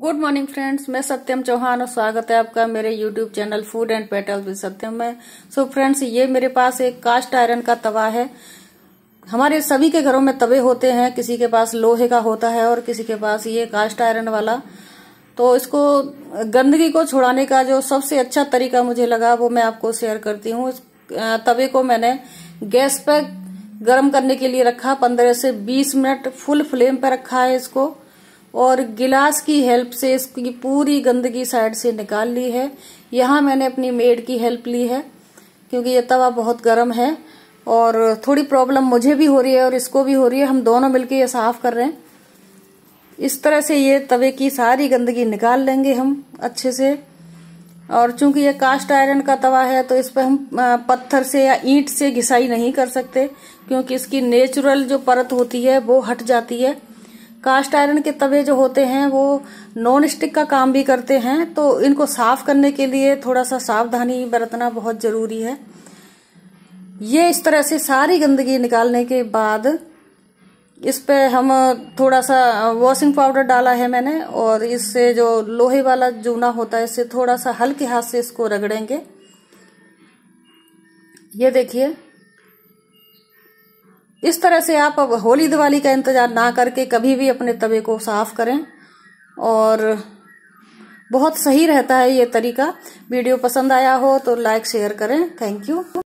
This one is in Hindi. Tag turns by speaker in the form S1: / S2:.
S1: गुड मॉर्निंग फ्रेंड्स मैं सत्यम चौहान और स्वागत है आपका मेरे YouTube channel food and petal with Satyam में सो so फ्रेंड्स ये मेरे पास एक कास्ट आयरन का तवा है हमारे सभी के घरों में तवे होते हैं किसी के पास लोहे का होता है और किसी के पास ये कास्ट आयरन वाला तो इसको गंदगी को छुड़ाने का जो सबसे अच्छा तरीका मुझे लगा वो मैं आपको शेयर करती हूँ इस तवे को मैंने गैस पर गर्म करने के लिए रखा पंद्रह से बीस मिनट फुल फ्लेम पर रखा है इसको और गिलास की हेल्प से इसकी पूरी गंदगी साइड से निकाल ली है यहाँ मैंने अपनी मेड की हेल्प ली है क्योंकि ये तवा बहुत गर्म है और थोड़ी प्रॉब्लम मुझे भी हो रही है और इसको भी हो रही है हम दोनों मिलकर ये साफ कर रहे हैं इस तरह से ये तवे की सारी गंदगी निकाल लेंगे हम अच्छे से और चूंकि ये कास्ट आयरन का तवा है तो इस पर हम पत्थर से या ईंट से घिसाई नहीं कर सकते क्योंकि इसकी नेचुरल जो परत होती है वो हट जाती है कास्ट आयरन के तवे जो होते हैं वो नॉन स्टिक का काम भी करते हैं तो इनको साफ करने के लिए थोड़ा सा सावधानी बरतना बहुत ज़रूरी है ये इस तरह से सारी गंदगी निकालने के बाद इस पे हम थोड़ा सा वॉशिंग पाउडर डाला है मैंने और इससे जो लोहे वाला जूना होता है इससे थोड़ा सा हल्के हाथ से इसको रगड़ेंगे ये देखिए इस तरह से आप अब होली दिवाली का इंतज़ार ना करके कभी भी अपने तवे को साफ करें और बहुत सही रहता है ये तरीका वीडियो पसंद आया हो तो लाइक शेयर करें थैंक यू